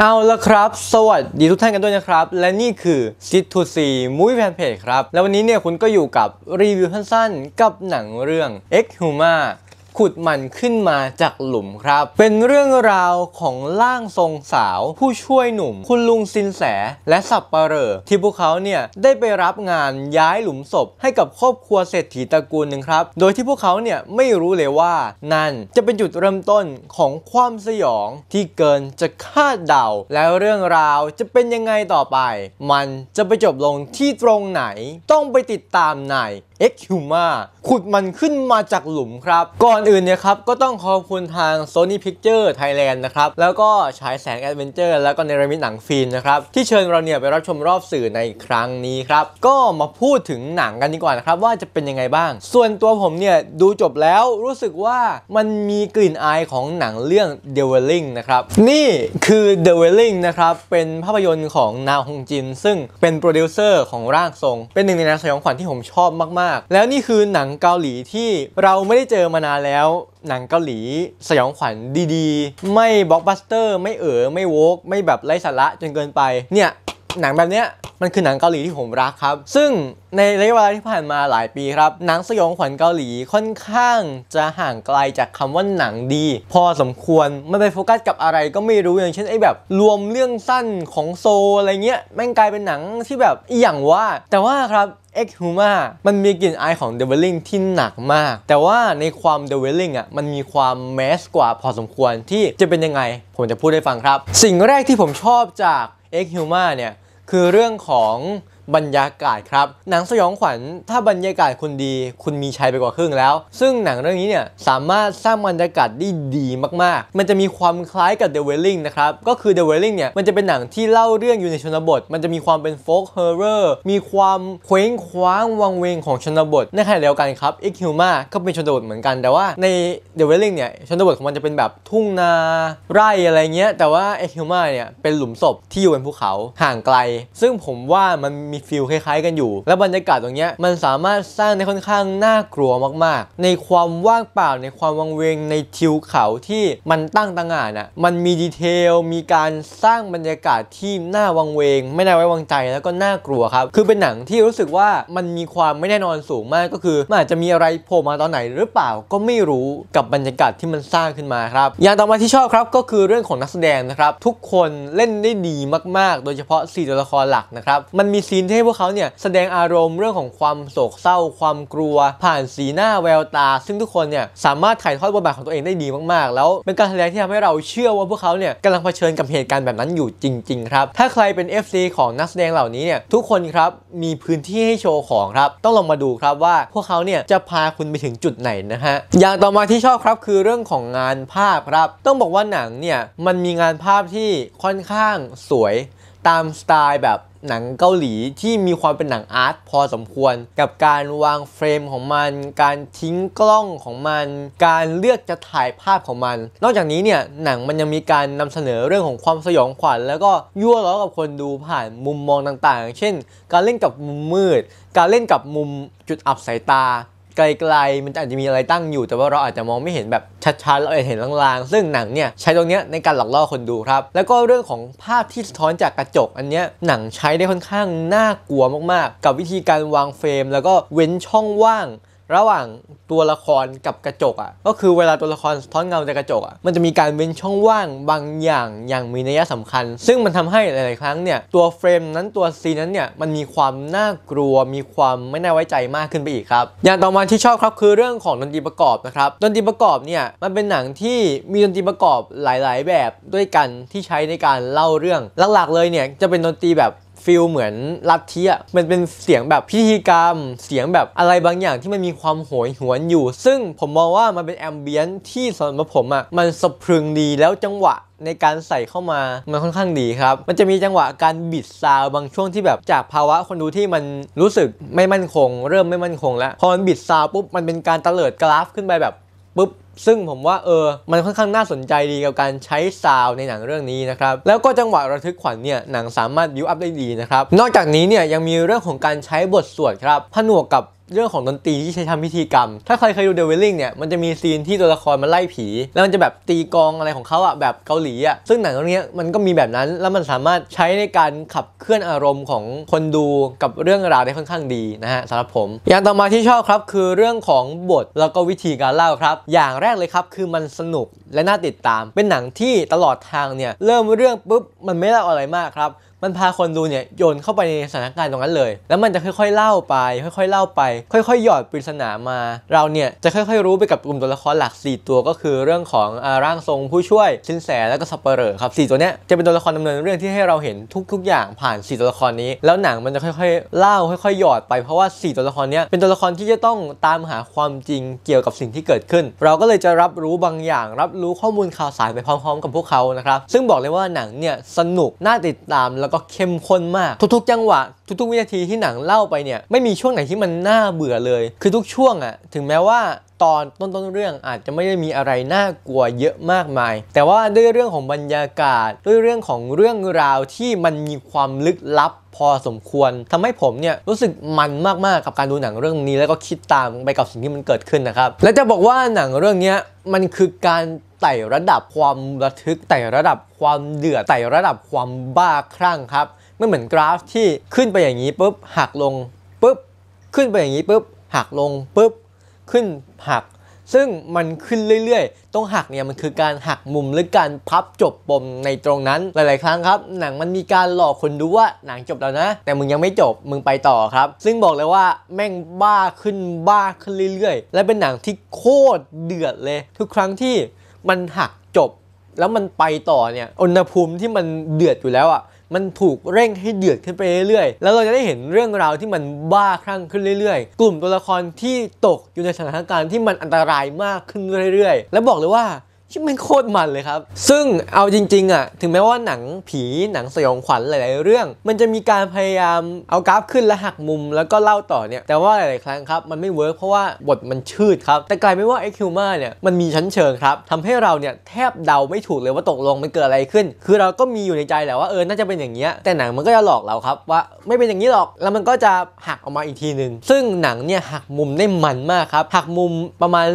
เอาละครับ สวัสดีทุกท่านกันด้วยนะครับ และนี่คือ Sit to See Movie Fan Page ครับ แล้ววันนี้เนี่ยคุณก็อยู่กับรีวิวสั้น ๆ กับหนังเรื่อง Ex Huma ขุดมันขึ้นมาจากหลุมครับ เป็นเรื่องราวของล่างทรงสาวผู้ช่วยหนุ่ม คุณลุงซินแส และสับปะเรอที่พวกเขาเนี่ย ได้ไปรับงานย้ายหลุมศพให้กับครอบครัวเศรษฐีตระกูลหนึ่งครับ โดยที่พวกเขาเนี่ยไม่รู้เลยว่านั่นจะเป็นจุดเริ่มต้นของความสยองที่เกินจะคาดเดาและเรื่องราวจะเป็นยังไงต่อไป มันจะไปจบลงที่ตรงไหนต้องไปติดตามในเอ็กคิวมาขุดมันขึ้นมาจากหลุมครับ ก่อนอื่นเนี่ยครับก็ต้องขอบคุณทาง Sony Picture Thailand นะครับ แล้วก็ฉายแสงแอดเวนเจอร์แล้วก็ในรมิตหนังฟิล์มนะครับ ที่เชิญเราเนี่ยไปรับชมรอบสื่อในครั้งนี้ครับ ก็มาพูดถึงหนังกันดีกว่านะครับว่าจะเป็นยังไงบ้าง ส่วนตัวผมเนี่ยดูจบแล้วรู้สึกว่ามันมีกลิ่นอายของหนังเรื่อง The w e i l i n g นะครับนี่คือ The w e i l i n g นะครับเป็นภาพยนตร์ของนาวฮงจินซึ่งเป็นโปรดิวเซอร์ของร่างทรงเป็นหนึ่งในนักแสดงขวัญที่ผมชอบมากากแล้วนี่คือหนังเกาหลีที่เราไม่ได้เจอมานานแล้ว หนังเกาหลีสยองขวัญดีๆ ไม่บล็อกบัสเตอร์ไม่เอ๋อไม่โวกไม่แบบไร้สาระจนเกินไปเนี่ยหนังแบบเนี้ยมันคือหนังเกาหลีที่ผมรักครับ ซึ่งในระยะเวลาที่ผ่านมาหลายปีครับ หนังสยองขวัญเกาหลีค่อนข้างจะห่างไกลจากคำว่าหนังดี พอสมควรมันไปโฟกัสกับอะไรก็ไม่รู้ อย่างเช่นไอ้แบบรวมเรื่องสั้นของโซอะไรเงี้ยแม่งกลายเป็นหนังที่แบบอีหยังว่า แต่ว่าครับเอ็กฮูมามันมีกลิ่นอายของเดวิลลิงที่หนักมาก แต่ว่าในความเดวิลลิงอ่ะมันมีความแมสกว่าพอสมควรที่จะเป็นยังไงผมจะพูดให้ฟังครับ สิ่งแรกที่ผมชอบจากเอ็กฮูมาเนี่ยคือเรื่องของบรรยากาศครับหนังสยองขวัญถ้าบรรยากาศคุณดีคุณมีชัยไปกว่าครึ่งแล้ว ซึ่งหนังเรื่องนี้เนี่ยสามารถสร้างบรรยากาศได้ดีมากๆ มันจะมีความคล้ายกับ The w e l l i n g นะครับก็คือ The w e l l i n g เนี่ยมันจะเป็นหนังที่เล่าเรื่องอยู่ในชนบท มันจะมีความเป็นโฟกเฮอร์เรอร์มีความเคว้งคว้างวังเวงของชนบทในขณะเดียวกันครับ X Huma ก็เป็นชนบทเหมือนกันแต่ว่าใน The w e l l i n g เนี่ยชนบทของมันจะเป็นแบบทุ่งนา ไร่อะไรเงี้ยแต่ว่า X Huma เนี่ยเป็นหลุมศพที่อยู่บนภูเขาห่างไกลซึ่งผมว่ามันมีมีฟิลคล้ายๆกันอยู่และบรรยากาศตรงนี้มันสามารถสร้างได้ค่อนข้างน่ากลัวมาก ๆ ในความว่างเปล่าในความวังเวงในทิวเขาที่มันตั้งต่างอ่ะะมันมีดีเทลมีการสร้างบรรยากาศที่น่าวังเวง ไม่น่าไว้วางใจแล้วก็น่ากลัวครับคือเป็นหนังที่รู้สึกว่ามันมีความไม่แน่นอนสูงมากก็คือมันอาจจะมีอะไรโผล่มาตอนไหนหรือเปล่าก็ไม่รู้กับบรรยากาศที่มันสร้างขึ้นมาครับอย่างต่อมาที่ชอบครับก็คือเรื่องของนักแสดงนะครับทุกคนเล่นได้ดีมากๆ โดยเฉพาะ4ตัวละครหลักนะครับมันมีซีนที่ให้พวกเขาเนี่ยแสดงอารมณ์เรื่องของความโศกเศร้า ความกลัว ผ่านสีหน้าแววตา ซึ่งทุกคนเนี่ยสามารถถ่ายทอดบทบาทของตัวเองได้ดีมาก ๆ แล้วเป็นการแสดงที่ทำให้เราเชื่อว่าพวกเขาเนี่ยกำลังเผชิญกับเหตุการณ์แบบนั้นอยู่จริงๆครับถ้าใครเป็น FC ของนักแสดงเหล่านี้เนี่ยทุกคนครับมีพื้นที่ให้โชว์ของครับต้องลองมาดูครับว่าพวกเขาเนี่ยจะพาคุณไปถึงจุดไหนนะฮะอย่างต่อมาที่ชอบครับคือเรื่องของงานภาพครับต้องบอกว่าหนังเนี่ยมันมีงานภาพที่ค่อนข้างสวยตามสไตล์แบบหนังเกาหลีที่มีความเป็นหนังอาร์ตพอสมควร กับการวางเฟรมของมัน การทิ้งกล้องของมัน การเลือกจะถ่ายภาพของมัน นอกจากนี้เนี่ยหนังมันยังมีการนำเสนอเรื่องของความสยองขวัญ แล้วก็ยั่วล้อกับคนดูผ่านมุมมองต่างๆ เช่นการเล่นกับมุมมืด การเล่นกับมุมจุดอับสายตาไกลๆ มันอาจจะมีอะไรตั้งอยู่ แต่ว่าเราอาจจะมองไม่เห็นแบบชัดๆ เราอาจจะเห็นลางๆ ซึ่งหนังเนี่ยใช้ตรงเนี้ยในการหลอกล่อคนดูครับ แล้วก็เรื่องของภาพที่สะท้อนจากกระจกอันเนี้ยหนังใช้ได้ค่อนข้างน่ากลัวมากๆ กับวิธีการวางเฟรมแล้วก็เว้นช่องว่างระหว่างตัวละครกับกระจกอะ่ะก็คือเวลาตัวละครสะท้อนเงาจากกระจกอะ่ะมันจะมีการเว้นช่องว่างบางอย่างอย่างมีนัยสำคัญ ซึ่งมันทำให้หลาย ๆ ครั้งเนี่ยตัวเฟรมนั้นตัวซีนั้นเนี่ยมันมีความน่ากลัวมีความไม่น่าไว้ใจมากขึ้นไปอีกครับอย่างต่อมาที่ชอบครับคือเรื่องของดนตรีประกอบนะครับดนตรีประกอบเนี่ยมันเป็นหนังที่มีดนตรีประกอบหลาย ๆ แบบด้วยกันที่ใช้ในการเล่าเรื่องหลัก ๆ เลยเนี่ยจะเป็นดนตรีแบบฟิลเหมือนลัทธิอ่ะ มันเป็นเสียงแบบพิธีกรรม เสียงแบบอะไรบางอย่างที่มันมีความโหยหวนอยู่ ซึ่งผมมองว่ามันเป็นแอมเบียนที่สำหรับผมอ่ะ มันสะพรึงดีแล้วจังหวะในการใส่เข้ามามันค่อนข้างดีครับ มันจะมีจังหวะการบิดซาวบางช่วงที่แบบจากภาวะคนดูที่มันรู้สึกไม่มั่นคง เริ่มไม่มั่นคงแล้ว พอมันบิดซาวปุ๊บมันเป็นการเตลิดกราฟขึ้นไปแบบปุ๊บซึ่งผมว่าเออ มันค่อนข้างน่าสนใจดีกับการใช้ซาวในหนังเรื่องนี้นะครับ แล้วก็จังหวะระทึกขวัญเนี่ย หนังสามารถบิวอัพได้ดีนะครับ นอกจากนี้เนี่ย ยังมีเรื่องของการใช้บทสวดครับผนวกกับเรื่องของดนตรีที่ใช้ทำพิธีกรรม ถ้าใครเคยดูเดวิลลิงเนี่ย มันจะมีซีนที่ตัวละครมาไล่ผี แล้วมันจะแบบตีกองอะไรของเขาอะแบบเกาหลีอะซึ่งหนังเรื่องนี้มันก็มีแบบนั้น แล้วมันสามารถใช้ในการขับเคลื่อนอารมณ์ของคนดูกับเรื่องราวได้ค่อนข้างดีนะฮะสำหรับผม อย่างต่อมาที่ชอบครับคือเรื่องของบทแล้วก็วิธีการเล่าครับ อย่างแรกเลยครับคือมันสนุกและน่าติดตาม เป็นหนังที่ตลอดทางเนี่ยเริ่มเรื่องปุ๊บมันไม่เล่าอะไรมากครับมันพาคนดูเนี่ยโยนเข้าไปในสถานการณ์ตรงนั้นเลย แล้วมันจะค่อยๆเล่าไป ค่อยๆเล่าไป ค่อยๆหยอดปริศนามา เราเนี่ยจะค่อยๆ รู้ไปกับกลุ่มตัวละครหลัก 4 ตัวก็คือเรื่องของร่างทรงผู้ช่วยชินแสแล้วก็สัปเปอร์อครับสตัวเนี้ยจะเป็นตัวละครดำเนินเรื่องที่ให้เราเห็นทุกๆ อย่างผ่าน 4 ตัวละครนี้ แล้วหนังมันจะค่อยๆ เล่าค่อยๆหยอดไปเพราะว่า 4 ตัวละครเนี้ยเป็นตัวละครที่จะต้องตามหาความจริงเกี่ยวกับสิ่งที่เกิดขึ้น เราก็เลยจะรับรู้บางอย่างรับรู้ข้อมูลข่าวสารไปพร้อมๆกับพวกเขานะครับซึ่งบอกเลยว่าหนังเนี่ยสนุกน่าติดตามแลแล้วก็เข้มข้นมากทุกๆ จังหวะ ทุกๆวินาทีที่หนังเล่าไปเนี่ย ไม่มีช่วงไหนที่มันน่าเบื่อเลย คือทุกช่วงอะถึงแม้ว่าตอนต้นๆ เรื่องอาจจะไม่ได้มีอะไรน่ากลัวเยอะมากมาย แต่ว่าด้วยเรื่องของบรรยากาศด้วยเรื่องของเรื่องราวที่มันมีความลึกลับพอสมควร ทำให้ผมเนี่ยรู้สึกมันมากๆกับการดูหนังเรื่องนี้แล้วก็คิดตามไปกับสิ่งที่มันเกิดขึ้นนะครับและจะบอกว่าหนังเรื่องนี้มันคือการไต่ระดับความระทึกไต่ระดับความเดือดไต่ระดับความบ้าคลั่งครับไม่เหมือนกราฟที่ขึ้นไปอย่างนี้ปุ๊บหักลงปุ๊บ ขึ้นไปอย่างนี้ปุ๊บหักลงปุ๊บขึ้นหัก ซึ่งมันขึ้นเรื่อยๆต้องหักเนี่ยมันคือการหักมุมหรือการพับจบปมในตรงนั้น หลาย ๆครั้งครับ หนังมันมีการหลอกคนดูว่าหนังจบแล้วนะ แต่มึงยังไม่จบ มึงไปต่อครับ ซึ่งบอกเลยว่าแม่งบ้าขึ้นบ้าขึ้นเรื่อยๆ และเป็นหนังที่โคตรเดือดเลย ทุกครั้งที่มันหักจบแล้วมันไปต่อเนี่ยอุณหภูมิที่มันเดือดอยู่แล้วอะ่ะมันถูกเร่งให้เดือดขึ้นไปเรื่อยๆแล้วเราจะได้เห็นเรื่องราวที่มันบ้าคลั่งขึ้นเรื่อย ๆ กลุ่มตัวละครที่ตกอยู่ในสถานการณ์ที่มันอันตรายมากขึ้นเรื่อยๆ และบอกเลยว่าที่มันโคตรมันเลยครับ ซึ่งเอาจริง ๆ อ่ะ ถึงแม้ว่าหนังผีหนังสยองขวัญหลาย ๆ เรื่อง มันจะมีการพยายามเอากราฟขึ้นและหักมุมแล้วก็เล่าต่อเนี่ย แต่ว่าหลายๆครั้งครับ มันไม่เวิร์กเพราะว่าบทมันชืดครับ แต่กลายเป็นว่าไอคิวมาเนี่ยมันมีชั้นเชิงครับทำให้เราเนี่ยแทบเดาไม่ถูกเลยว่าตกลงมันเกิดอะไรขึ้น คือเราก็มีอยู่ในใจแหละว่าเออน่าจะเป็นอย่างเงี้ยแต่หนังมันก็จะหลอกเราครับ ว่าไม่เป็นอย่างนี้หรอกแล้วมันก็จะหักออกมาอีกทีหนึ่งซึ่งหนังเนี่ยหักมุมได้มันมากครับหักมุมประมาณ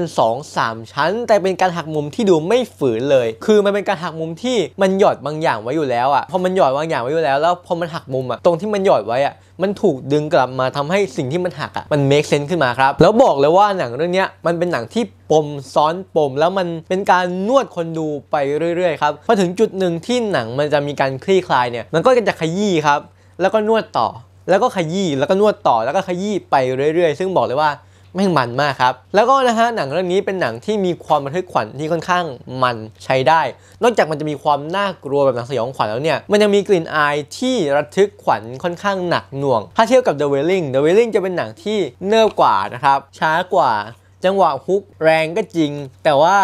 2-3ชั้น แต่เป็นการหักมุมที่ดูไม่ฝืนเลย คือมันเป็นการหักมุมที่มันหยอดบางอย่างไว้อยู่แล้วอะ่ะ พอมันหยอดบางอย่างไว้อยู่แล้ว แล้ว พอมันหักมุมอะ่ะ ตรงที่มันหยอดไว้อะ่ะ มันถูกดึงกลับมาทำให้สิ่งที่มันหักอะ่ะ มันเมคเซนต์ขึ้นมาครับ แล้วบอกเลยว่าหนังเรื่องนี้มันเป็นหนังที่ปมซ้อนปมแล้วมันเป็นการนวดคนดูไปเรื่อย ๆ ครับ พอถึงจุดหนึ่งที่หนังมันจะมีการคลี่คลายเนี่ย มันก็จะขยี้ครับ แล้วก็นวดต่อ แล้วก็ขยี้ แล้วก็นวดต่อ แล้วก็ขยี้ไปเรื่อยๆ ซึ่งบอกเลยว่าไม่มันมากครับ แล้วก็นะฮะ หนังเรื่องนี้เป็นหนังที่มีความระทึกขวัญที่ค่อนข้างมันใช้ได้ นอกจากมันจะมีความน่ากลัวแบบหนังสยองขวัญแล้วเนี่ย มันยังมีกลิ่นอายที่ระทึกขวัญค่อนข้างหนักหน่วง ถ้าเทียบกับ The Wailing The Wailing จะเป็นหนังที่เนิบกว่านะครับ ช้ากว่า จังหวะฮุกแรงก็จริง แต่ว่า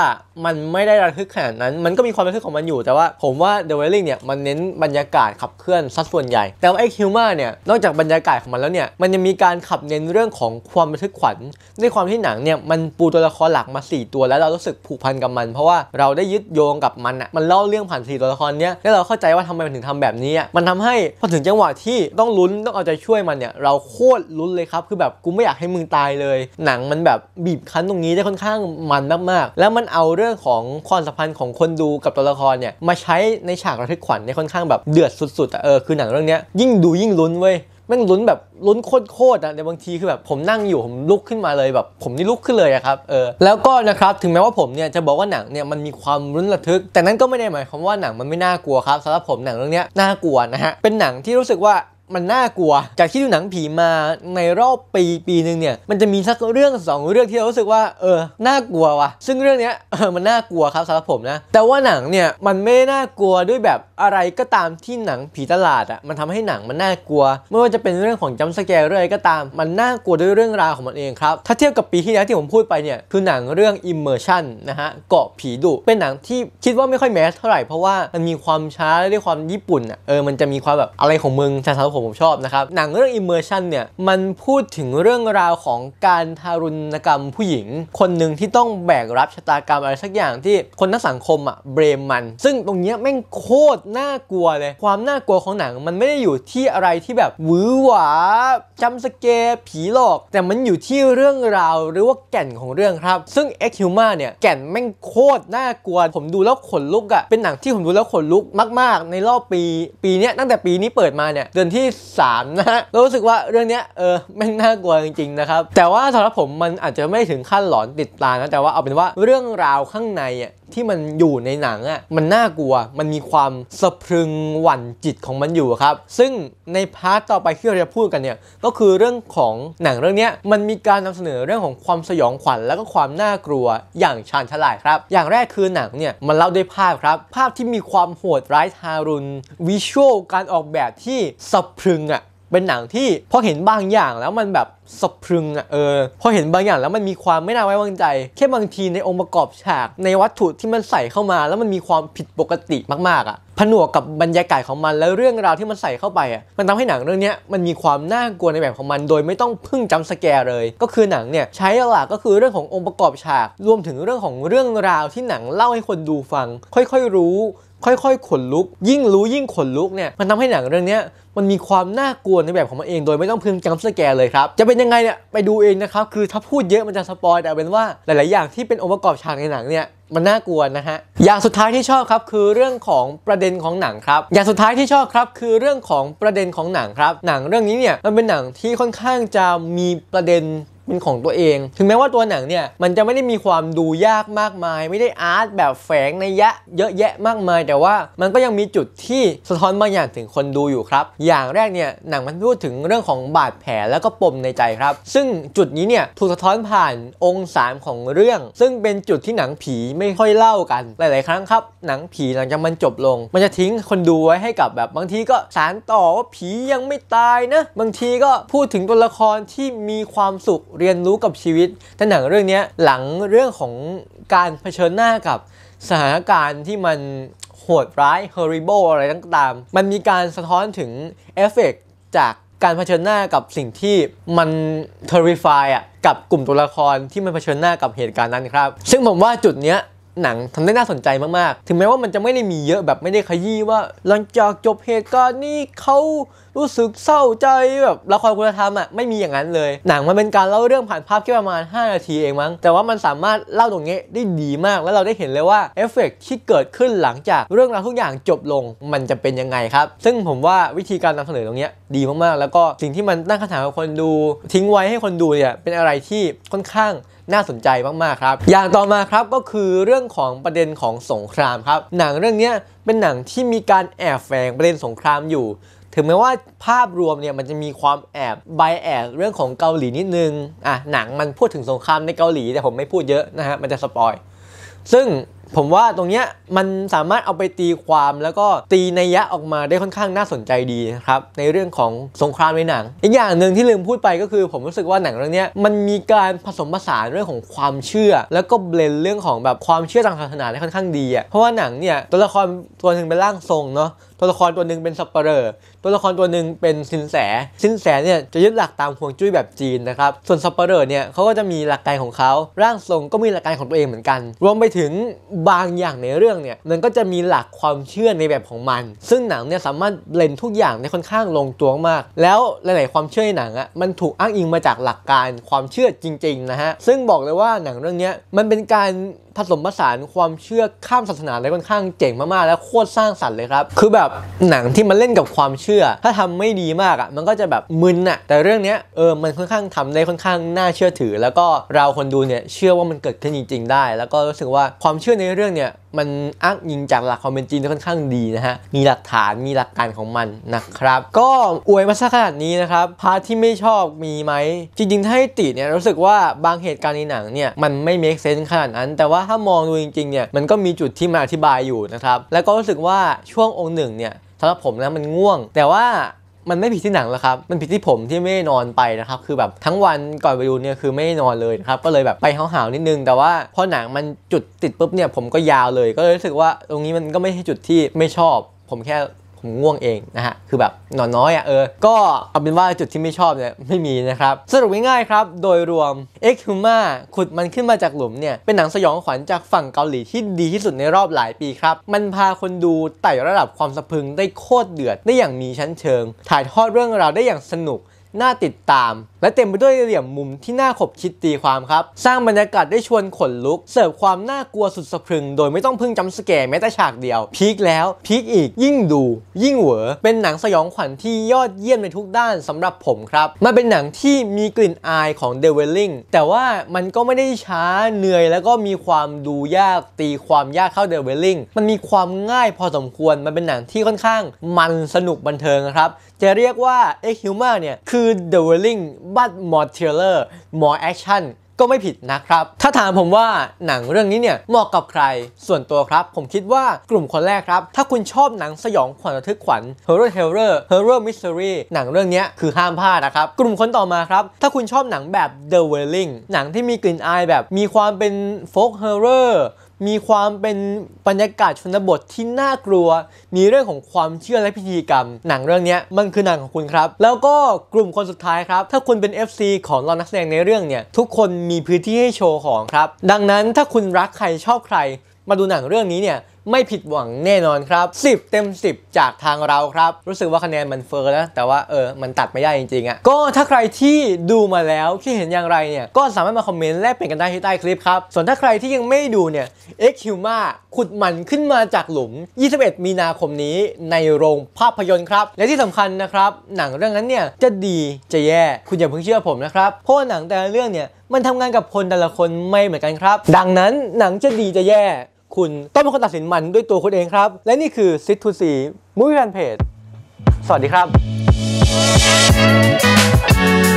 มันไม่ได้ระทึกขนาดนั้น มันก็มีความระทึกของมันอยู่ แต่ว่า ผมว่า The Wailing เนี่ย มันเน้นบรรยากาศขับเคลื่อนสัดส่วนใหญ่ แต่ว่าไอ้ฮิวมาเนี่ย นอกจากบรรยากาศของมันแล้วเนี่ย มันยังมีการขับเน้นเรื่องของความระทึกขวัญด้วยความที่หนังเนี่ยมันปูตัวละครหลักมา 4 ตัว แล้วเรารู้สึกผูกพันกับมัน เพราะว่าเราได้ยึดโยงกับมันอ่ะ มันเล่าเรื่องผ่าน4ตัวละครเนี้ยแล้วเราเข้าใจว่าทำไมมันถึงทำแบบนี้อะมันทำให้พอถึงจังหวะที่ต้องลุ้น ต้องเอาใจช่วยมันเนี่ย เราโคตรลุ้นเลยครับ คือแบบกูไม่อยากให้มึงตายเลย หนังมันแบบบีบคั้นตรงนี้ได้ค่อนข้างมันมากๆแล้วมันเอาเรื่องื่องของความสัมพันธ์ของคนดูกับตัวละครเนี่ยมาใช้ในฉากระทึกขวัญเนี่ยค่อนข้างแบบเดือดสุดๆอ่ะเออคือหนังเรื่องนี้ยิ่งดูยิ่งลุ้นเว้ยแม่งลุ้นแบบลุ้นโคตรๆอ่ะในบางทีคือแบบผมนั่งอยู่ผมลุกขึ้นมาเลยแบบผมนี่ลุกขึ้นเลยอะครับเออแล้วก็นะครับถึงแม้ว่าผมเนี่ยจะบอกว่าหนังเนี่ยมันมีความรุนระทึก แต่นั้นก็ไม่ได้หมายความว่าหนังมันไม่น่ากลัวครับสำหรับผมหนังเรื่องนี้น่ากลัวนะฮะเป็นหนังที่รู้สึกว่ามันน่ากลัว จากที่ดูหนังผีมาในรอบปีปีหนึ่งเนี่ยมันจะมีสักเรื่อง 2 เรื่องที่เรารู้สึกว่า เออน่ากลัวว่ะ ซึ่งเรื่องเนี้ยเออมันน่ากลัวครับสำหรับผมนะ แต่ว่าหนังเนี่ยมันไม่น่ากลัวด้วยแบบอะไรก็ตามที่หนังผีตลาดอะ่ะมันทำให้หนังมันน่ากลัวไม่ว่าจะเป็นเรื่องของจัมสแกร์เรื่อยก็ตาม มันน่ากลัวด้วยเรื่องราวของมันเองครับ ถ้าเทียบกับปีที่แล้วที่ผมพูดไปเนี่ยคือหนังเรื่อง immersion นะฮะเกาะผีดุเป็นหนังที่คิดว่าไม่ค่อยแมสเท่าไหร่เพราะว่ามันมีความช้าและด้วยความญี่ปุ่นอะ่ะเออมันจะมีความแบบอะไรของมึงสำหรับผมผมชอบนะครับ หนังเรื่อง Immersion เนี่ย มันพูดถึงเรื่องราวของการทารุณกรรมผู้หญิง คนหนึ่งที่ต้องแบกรับชะตากรรมอะไรสักอย่างที่คนทั้งสังคมอะเบรมมัน ซึ่งตรงเนี้ยแม่งโคตรน่ากลัวเลย ความน่ากลัวของหนังมันไม่ได้อยู่ที่อะไรที่แบบวือหวาจำสเกผีหลอก แต่มันอยู่ที่เรื่องราวหรือว่าแก่นของเรื่องครับ ซึ่ง X h u m a เนี่ยแก่นแม่งโคตรน่ากลัวผมดูแล้วขนลุกอะเป็นหนังที่ผมดูแล้วขนลุกมาก ๆ ในรอบปีปีเนี้ยตั้งแต่ปีนี้เปิดมาเนี่ยเดือนที่ที่3นะฮะรู้สึกว่าเรื่องนี้เออไม่น่ากลัวจริงๆนะครับ แต่ว่าสำหรับผมมันอาจจะไม่ถึงขั้นหลอนติดตานะ แต่ว่าเอาเป็นว่าเรื่องราวข้างในอ่ะที่มันอยู่ในหนังอะ่ะมันน่ากลัว มันมีความสะพรึงหวั่นจิตของมันอยู่ครับ ซึ่งในพาร์ทต่อไปที่เราจะพูดกันเนี่ย ก็คือเรื่องของหนังเรื่องนี้มันมีการนำเสนอเรื่องของความสยองขวัญและก็ความน่ากลัวอย่าง ชาญฉลาดครับ อย่างแรกคือหนังเนี่ยมันเล่าด้วยภาพครับ ภาพที่มีความโหดร้ายทารุณ วิชวลการออกแบบที่สะพรึงอะ่ะเป็นหนังที่พอเห็นบางอย่างแล้วมันแบบสะพรึงอ่ะเออพอเห็นบางอย่างแล้วมันมีความไม่น่าไว้วางใจแค่บางทีในองค์ประกอบฉากในวัตถุที่มันใส่เข้ามา แล้วมันมีความผิดปกติมากๆอ่ะ ผนวกกับบรรยากาศของมัน แล้วเรื่องราวที่มันใส่เข้าไปอ่ะมันทำให้หนังเรื่องนี้มันมีความน่ากลัวในแบบของมันโดยไม่ต้องพึ่งจำสแกร์เลย ก็คือหนังเนี่ยใช้หลักก็คือเรื่องขององค์ประกอบฉาก รวมถึงเรื่องของเรื่องราวที่หนังเล่าให้คนดูฟัง ค่อยๆรู้ค่อย ๆ ขนลุก ยิ่งรู้ยิ่งขนลุกเนี่ย มันทำให้หนังเรื่องนี้มันมีความน่ากลัวในแบบของมันเองโดยไม่ต้องพึ่งจัมส์สแกร์เลยครับ จะเป็นยังไงเนี่ยไปดูเองนะครับ คือถ้าพูดเยอะมันจะสปอยแต่เป็นว่าหลาย ๆ อย่างที่เป็นองค์ประกอบฉากในหนังเนี่ยมันน่ากลัวนะฮะ อย่างสุดท้ายที่ชอบครับคือเรื่องของประเด็นของหนังครับ อย่างสุดท้ายที่ชอบครับคือเรื่องของประเด็นของหนังครับ หนังเรื่องนี้เนี่ยมันเป็นหนังที่ค่อนข้างจะมีประเด็นเป็นของตัวเอง ถึงแม้ว่าตัวหนังเนี่ยมันจะไม่ได้มีความดูยากมากมาย ไม่ได้อาร์ตแบบแฝงในยะ เยอะแยะมากมายแต่ว่า มันก็ยังมีจุดที่สะท้อนบางอย่างถึงคนดูอยู่ครับ อย่างแรกเนี่ยหนังมันพูดถึงเรื่องของบาดแผลแล้วก็ปมในใจครับ ซึ่งจุดนี้เนี่ยถูกสะท้อนผ่านองศาของเรื่อง ซึ่งเป็นจุดที่หนังผีไม่ค่อยเล่ากัน หลาย ๆครั้งครับ หนังผีหลังจากมันจบลง มันจะทิ้งคนดูไว้ให้กับแบบบางทีก็สารต่อว่าผียังไม่ตายนะบางทีก็พูดถึงตัวละครที่มีความสุขเรียนรู้กับชีวิตแต่หนัง เรื่องนี้หลังเรื่องของการเผชิญหน้ากับสถานการณ์ที่มัน โหดร้าย horrible อะไรต่างๆ มันมีการสะท้อนถึงเอฟเฟกจากการเผชิญหน้ากับสิ่งที่มัน terrify อ่ะกับกลุ่มตัวละครที่มันเผชิญหน้ากับเหตุการณ์นั้นครับ ซึ่งผมว่าจุดเนี้ยหนังทำได้น่าสนใจมาก ๆ ถึงแม้ว่ามันจะไม่ได้มีเยอะแบบไม่ได้ขยี้ว่า หลังจากจบเหตุการณ์นี้เขารู้สึกเศร้าใจแบบละครคุณธรรมอ่ะ ไม่มีอย่างนั้นเลยหนังมันเป็นการเล่าเรื่องผ่านภาพแค่ประมาณ 5 นาทีเองมั้งแต่ว่ามันสามารถเล่าตรงนี้ได้ดีมากแล้วเราได้เห็นเลยว่าเอฟเฟกที่เกิดขึ้นหลังจากเรื่องราวทุกอย่างจบลงมันจะเป็นยังไงครับ ซึ่งผมว่าวิธีการนำเสนอตรงนี้ดีมากๆแล้วก็สิ่งที่มันตั้งคำถามกับคนดู ทิ้งไว้ให้คนดูเนี่ยเป็นอะไรที่ค่อนข้างน่าสนใจมากๆครับ อย่างต่อมาครับก็คือเรื่องของประเด็นของสงครามครับ หนังเรื่องนี้เป็นหนังที่มีการแอบแฝงประเด็นสงครามอยู่ ถึงแม้ว่าภาพรวมเนี่ยมันจะมีความแอบไบแอบเรื่องของเกาหลีนิดนึง อ่ะหนังมันพูดถึงสงครามในเกาหลีแต่ผมไม่พูดเยอะนะฮะมันจะสปอย ซึ่งผมว่าตรงเนี้ยมันสามารถเอาไปตีความแล้วก็ตีนัยยะออกมาได้ค่อนข้างน่าสนใจดีนะครับในเรื่องของสงครามในหนัง อีกอย่างหนึ่งที่ลืมพูดไปก็คือ ผมรู้สึกว่าหนังเรื่องนี้มันมีการผสมผสานเรื่องของความเชื่อ แล้วก็เบลนเรื่องของแบบความเชื่อทางศาสนาได้ค่อนข้างดีอ่ะเพราะว่าหนังเนี่ยตัวละครตัวหนึ่งเป็นร่างทรงเนาะตัวละครตัวหนึ่งเป็นสัปเหรอตัวละครตัวหนึ่งเป็นสินแส สินแสเนี่ยจะยึดหลักตามฮวงจุ้ยแบบจีนนะครับส่วนสัปเรอเนี่ยเขาก็จะมีหลักการของเขาร่างทรง ก็มีหลักการของตัวเองเหมือนกัน รวมไปถึงบางอย่างในเรื่องเนี่ยมันก็จะมีหลักความเชื่อในแบบของมัน ซึ่งหนังเนี่ยสามารถเล่นทุกอย่างในค่อนข้างลงตัวมากแล้วหลาย ๆ ความเชื่อในหนังอะ่ะมันถูกอ้างอิงมาจากหลักการความเชื่อจริงๆนะฮะซึ่งบอกเลยว่าหนังเรื่องนี้มันเป็นการผสมผสานความเชื่อข้ามศาสนาได้ค่อนข้างเจ๋งมากๆและโคตรสร้างสรรค์เลยครับคือแบบหนังที่มันเล่นกับความเชื่อ ถ้าทำไม่ดีมากอ่ะมันก็จะแบบมึนอ่ะแต่เรื่องเนี้ยเออมันค่อนข้างทำได้ค่อนข้างน่าเชื่อถือ แล้วก็เราคนดูเนี่ยเชื่อว่ามันเกิดขึ้นจริงๆได้ แล้วก็รู้สึกว่าความเชื่อในเรื่องเนี่ยมันอ้างยิงจากหลักความเป็นจริงที่ค่อนข้างดีนะฮะ มีหลักฐาน มีหลักการของมันนะครับ ก็อวยมาซะขนาดนี้นะครับ พาร์ทที่ไม่ชอบมีไหม จริงๆถ้าให้ติเนี่ยรู้สึกว่าบางเหตุการณ์ในหนังเนี่ยมันไม่ make sense ขนาดนั้น แต่ว่าถ้ามองดูจริงๆเนี่ยมันก็มีจุดที่มาอธิบายอยู่นะครับ แล้วก็รู้สึกว่าช่วงองค์หนึ่งเนี่ยสำหรับผมนะมันง่วง แต่ว่ามันไม่ผิดที่หนังแล้วครับ มันผิดที่ผมที่ไม่ได้นอนไปนะครับ คือแบบทั้งวันก่อนไปดูเนี่ยคือไม่ได้นอนเลยนะครับ ก็เลยแบบไปห่าวๆนิดนึง แต่ว่าพอหนังมันจุดติดปุ๊บเนี่ย ผมก็ยาวเลย ก็เลยรู้สึกว่าตรงนี้มันก็ไม่ใช่จุดที่ไม่ชอบ ผมแค่ง่วงเองนะฮะ คือแบบนอนน้อยอะ่ะ เออ ก็เอาเป็นว่าจุดที่ไม่ชอบเนี่ยไม่มีนะครับ สรุปง่ายๆครับ โดยรวม X Huma ขุดมันขึ้นมาจากหลุมเนี่ย เป็นหนังสยองขวัญจากฝั่งเกาหลีที่ดีที่สุดในรอบหลายปีครับ มันพาคนดูไต่ระดับความสะพึงได้โคตรเดือดได้อย่างมีชั้นเชิง ถ่ายทอดเรื่องราวได้อย่างสนุกน่าติดตามและเต็มไปด้วยเหลี่ยมมุมที่น่าขบคิดตีความครับ สร้างบรรยากาศได้ชวนขนลุก เสิร์ฟความน่ากลัวสุดสะพรึง โดยไม่ต้องพึ่งจำสแกร์แม้แต่ฉากเดียว พีคแล้ว พีคอีกยิ่งดู ยิ่งเหวอเป็นหนังสยองขวัญที่ยอดเยี่ยมในทุกด้านสำหรับผมครับมันเป็นหนังที่มีกลิ่นอายของเดวิลลิงแต่ว่ามันก็ไม่ได้ช้าเหนื่อย แล้วก็มีความดูยากตีความยากเข้าเดวิลลิงมันมีความง่ายพอสมควรมันเป็นหนังที่ค่อนข้าง มันสนุกบันเทิงครับ จะเรียกว่าเอ็กฮิวมาเนี่ยคือคือ The Wailing but more thriller more action ก็ไม่ผิดนะครับ ถ้าถามผมว่าหนังเรื่องนี้เนี่ยเหมาะกับใครส่วนตัวครับ ผมคิดว่ากลุ่มคนแรกครับ ถ้าคุณชอบหนังสยองขวัญระทึกขวัญ horror horror horror mystery หนังเรื่องนี้คือห้ามพลาดนะครับ กลุ่มคนต่อมาครับ ถ้าคุณชอบหนังแบบ The Wailing หนังที่มีกลิ่นอายแบบมีความเป็น folk horror มีความเป็นบรรยากาศชนบทที่น่ากลัว มีเรื่องของความเชื่อและพิธีกรรม หนังเรื่องนี้มันคือหนังของคุณครับ แล้วก็กลุ่มคนสุดท้ายครับ ถ้าคุณเป็น FC ของรอนักแสดงในเรื่องเนี่ยทุกคนมีพื้นที่ให้โชว์ของครับ ดังนั้นถ้าคุณรักใครชอบใคร มาดูหนังเรื่องนี้เนี่ยไม่ผิดหวังแน่นอนครับ 10 เต็ม 10 จากทางเราครับ รู้สึกว่าคะแนนมันเฟอร์นะแต่ว่าเออมันตัดไม่ได้จริงๆอะ่ะก็ถ้าใครที่ดูมาแล้วที่เห็นอย่างไรเนี่ย ก็สามารถมาคอมเมนต์แลกเปลี่ยนกันได้ที่ใต้คลิปครับ ส่วนถ้าใครที่ยังไม่ดูเนี่ย X h u m าขุดมันขึ้นมาจากหลุม 21 มีนาคมนี้ในโรงภาพยนตร์ครับและที่สำคัญนะครับหนังเรื่องนั้นเนี่ยจะดีจะแย่คุณอย่าเพิ่งเชื่อผมนะครับเพราะหนังแต่ละเรื่องเนี่ยมันทำงานกับคนแต่ละคนไม่เหมือนกันครับ ดังนั้นหนังจะดีจะแย่คุณต้องเป็นคนตัดสินมันด้วยตัวคุณเองครับ และนี่คือซิทูซีมูวี่แฟนเพจสวัสดีครับ